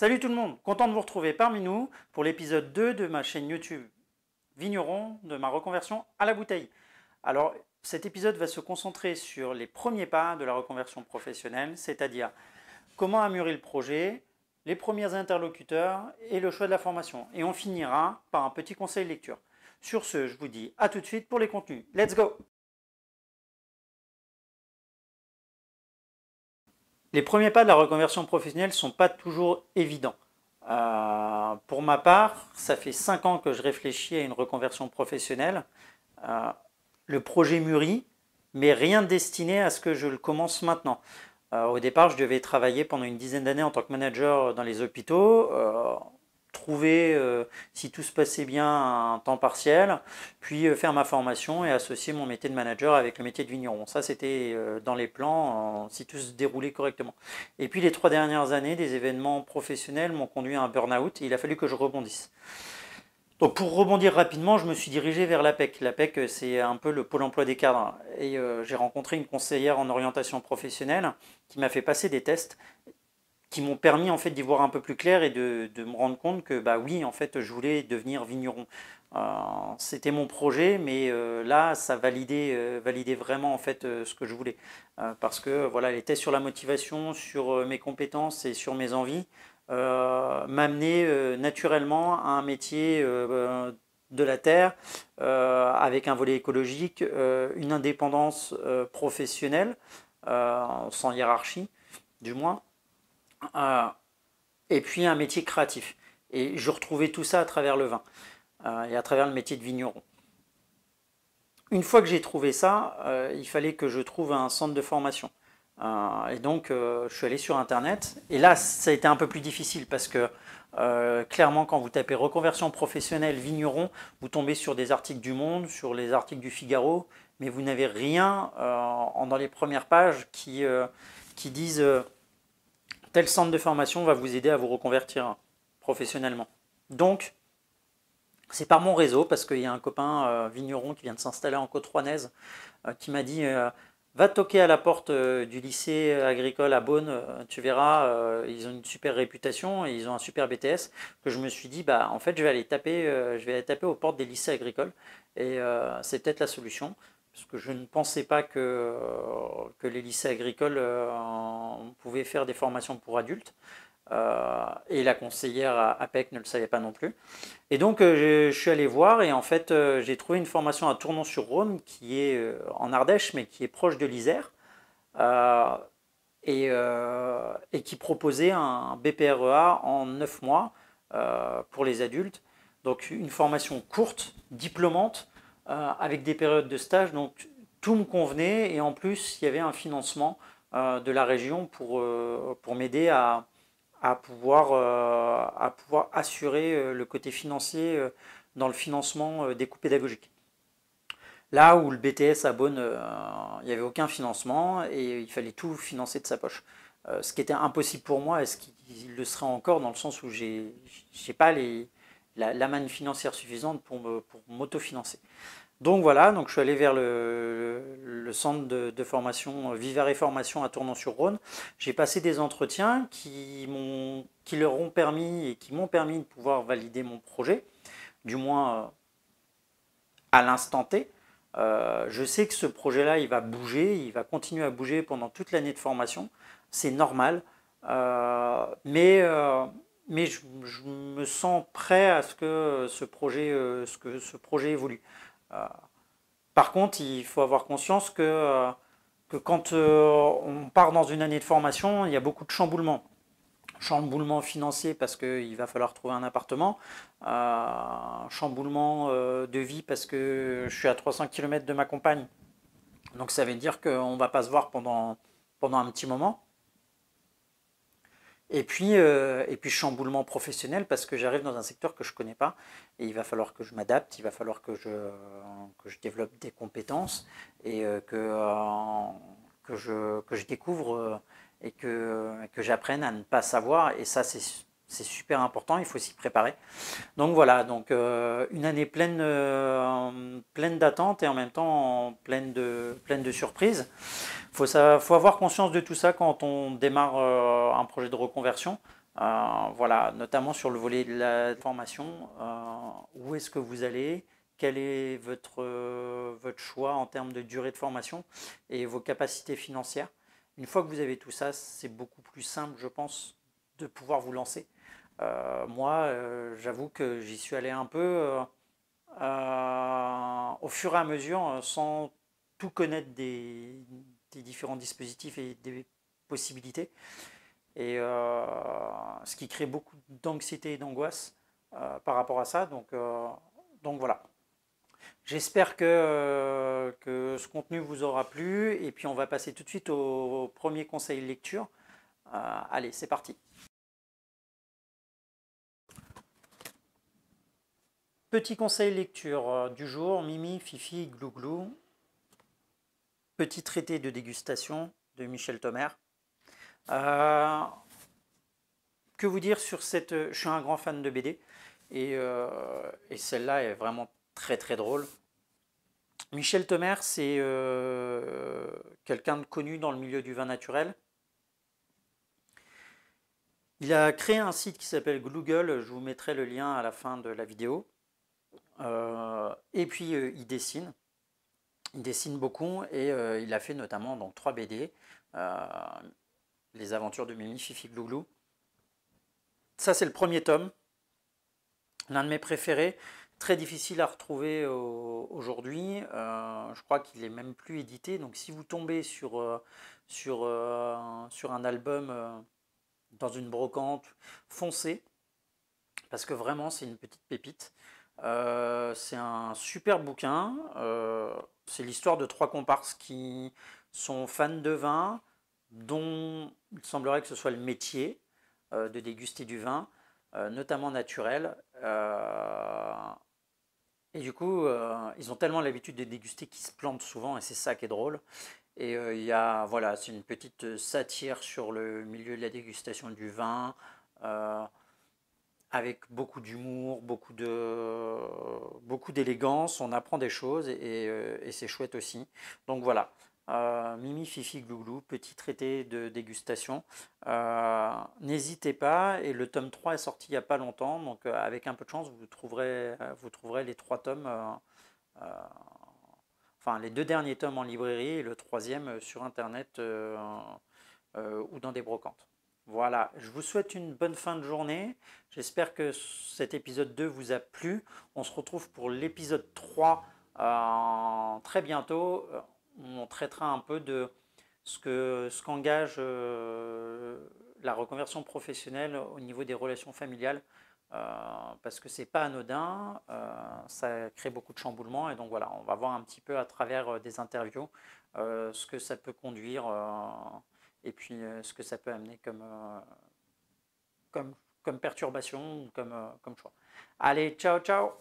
Salut tout le monde, content de vous retrouver parmi nous pour l'épisode 2 de ma chaîne YouTube Vigneron de ma reconversion à la bouteille. Alors cet épisode va se concentrer sur les premiers pas de la reconversion professionnelle, c'est-à-dire comment amurer le projet, les premiers interlocuteurs et le choix de la formation. Et on finira par un petit conseil de lecture. Sur ce, je vous dis à tout de suite pour les contenus. Let's go Les premiers pas de la reconversion professionnelle ne sont pas toujours évidents. Euh, pour ma part, ça fait 5 ans que je réfléchis à une reconversion professionnelle. Euh, le projet mûrit, mais rien destiné à ce que je le commence maintenant. Euh, au départ, je devais travailler pendant une dizaine d'années en tant que manager dans les hôpitaux. Euh, si tout se passait bien, un temps partiel, puis euh, faire ma formation et associer mon métier de manager avec le métier de vigneron. Ça, c'était euh, dans les plans, si tout se déroulait correctement. Et puis les trois dernières années, des événements professionnels m'ont conduit à un burn-out et il a fallu que je rebondisse. Donc pour rebondir rapidement, je me suis dirigé vers l'APEC. L'APEC, c'est un peu le pôle emploi des cadres. Et j'ai rencontré une conseillère en orientation professionnelle qui m'a fait passer des tests qui m'ont permis en fait d'y voir un peu plus clair et de, me rendre compte que bah oui en fait je voulais devenir vigneron. Euh, c'était mon projet, mais euh, là ça euh, validait, vraiment en fait ce que je voulais parce que voilà elle était sur la motivation, sur mes compétences et sur mes envies m'amener naturellement à un métier de la terre avec un volet écologique, une indépendance professionnelle sans hiérarchie du moins euh, et puis un métier créatif. Et je retrouvais tout ça à travers le vin euh, et à travers le métier de vigneron. Une fois que j'ai trouvé ça, euh, il fallait que je trouve un centre de formation. et donc, je suis allé sur Internet. Et là, ça a été un peu plus difficile parce que clairement, quand vous tapez reconversion professionnelle vigneron, vous tombez sur des articles du Monde, sur les articles du Figaro, mais vous n'avez rien dans les premières pages qui, qui disent tel centre de formation va vous aider à vous reconvertir professionnellement. Donc, c'est par mon réseau, parce qu'il y a un copain euh, vigneron qui vient de s'installer en Côte-Rouennaise, euh, qui m'a dit euh, Va toquer à la porte du lycée agricole à Beaune, tu verras, ils ont une super réputation, et ils ont un super BTS. Que je me suis dit Bah, en fait, je vais aller taper, je vais aller taper aux portes des lycées agricoles, et c'est peut-être la solution parce que je ne pensais pas que, euh, les lycées agricoles euh, pouvaient faire des formations pour adultes. Euh, et la conseillère à APEC ne le savait pas non plus. Et donc je suis allé voir et en fait j'ai trouvé une formation à Tournon-sur-Rhône qui est en Ardèche mais qui est proche de l'Isère et, qui proposait un BPREA en 9 mois pour les adultes. Donc une formation courte, diplômante, euh, avec des périodes de stage. Donc tout me convenait et en plus il y avait un financement euh, de la région pour, euh, pour m'aider à, pouvoir, à pouvoir assurer le côté financier dans le financement des coûts pédagogiques. Là où le BTS abonne, il n'y avait aucun financement et il fallait tout financer de sa poche. ce qui était impossible pour moi et ce qui le serait encore dans le sens où j'ai pas les, la, manne financière suffisante pour m'autofinancer. Donc voilà, donc je suis allé vers le, centre de, formation euh, Vivare Formation à Tournon-sur-Rhône. J'ai passé des entretiens qui, qui leur ont permis et qui m'ont permis de pouvoir valider mon projet, du moins euh, à l'instant T. Euh, je sais que ce projet-là, il va bouger, il va continuer à bouger pendant toute l'année de formation. C'est normal. mais mais je, me sens prêt à ce que ce projet, euh, évolue. Euh, par contre, il faut avoir conscience que, euh, quand on part dans une année de formation, il y a beaucoup de chamboulements chamboulement financier parce qu'il va falloir trouver un appartement, chamboulement de vie parce que je suis à 300 km de ma compagne. Donc ça veut dire qu'on ne va pas se voir pendant un petit moment. Et puis, euh, et puis chamboulement professionnel parce que j'arrive dans un secteur que je ne connais pas et il va falloir que je m'adapte, il va falloir que je, que je développe des compétences et euh, que, euh, que, je, que je découvre et que, que j'apprenne à ne pas savoir. Et ça, c'est c'est super important, il faut s'y préparer. Donc voilà, donc euh, une année pleine, euh, pleine d'attentes et en même temps pleine de, pleine de surprises. Il faut, ça, faut avoir conscience de tout ça quand on démarre euh, un projet de reconversion. voilà, notamment sur le volet de la formation. où est-ce que vous allez quel est votre, votre choix en termes de durée de formation et vos capacités financières. Une fois que vous avez tout ça, c'est beaucoup plus simple, je pense, de pouvoir vous lancer. Euh, moi, euh, j'avoue que j'y suis allé un peu euh, au fur et à mesure, sans tout connaître des, différents dispositifs et des possibilités. Et ce qui crée beaucoup d'anxiété et d'angoisse par rapport à ça. Donc, voilà. J'espère que, ce contenu vous aura plu. Et puis on va passer tout de suite au, premier conseil de lecture. allez, c'est parti. Petit conseil lecture euh, du jour, Mimi, Fifi, Glouglou. Petit traité de dégustation de Michel Thomer. Euh, que vous dire sur cette... Euh, je suis un grand fan de BD et, celle-là est vraiment très très drôle. Michel Thomer, c'est quelqu'un de connu dans le milieu du vin naturel. Il a créé un site qui s'appelle Google, je vous mettrai le lien à la fin de la vidéo. Euh, et puis euh, il dessine, il dessine beaucoup et euh, il a fait notamment dans trois BD, les aventures de Mimi, Fifi, Glouglou. Ça c'est le premier tome, l'un de mes préférés, très difficile à retrouver aujourd'hui. je crois qu'il est même plus édité. Donc si vous tombez sur, sur un album dans une brocante, foncez. Parce que vraiment, c'est une petite pépite. Euh, c'est un super bouquin. Euh, c'est l'histoire de trois comparses qui sont fans de vin, dont il semblerait que ce soit le métier euh, de déguster du vin, notamment naturel. et du coup, ils ont tellement l'habitude de déguster qu'ils se plantent souvent, et c'est ça qui est drôle. Et il y a, voilà, c'est une petite satire sur le milieu de la dégustation du vin avec beaucoup d'humour, beaucoup de beaucoup d'élégance. On apprend des choses et, euh, c'est chouette aussi. Donc voilà. Euh, Mimi, Fifi, Glouglou, petit traité de dégustation. Euh, n'hésitez pas, et le tome 3 est sorti il n'y a pas longtemps, donc avec un peu de chance, vous trouverez, vous trouverez les trois tomes, enfin les deux derniers tomes en librairie et le troisième sur Internet ou dans des brocantes. Voilà, je vous souhaite une bonne fin de journée. J'espère que cet épisode 2 vous a plu. On se retrouve pour l'épisode 3 euh, très bientôt. Euh, on traitera un peu de ce que ce qu'engage euh, la reconversion professionnelle au niveau des relations familiales. parce que c'est pas anodin, ça crée beaucoup de chamboulements et donc voilà, on va voir un petit peu à travers des interviews ce que ça peut conduire et puis euh, ce que ça peut amener comme, euh, comme, perturbation ou comme, euh, comme choix. Allez, ciao, ciao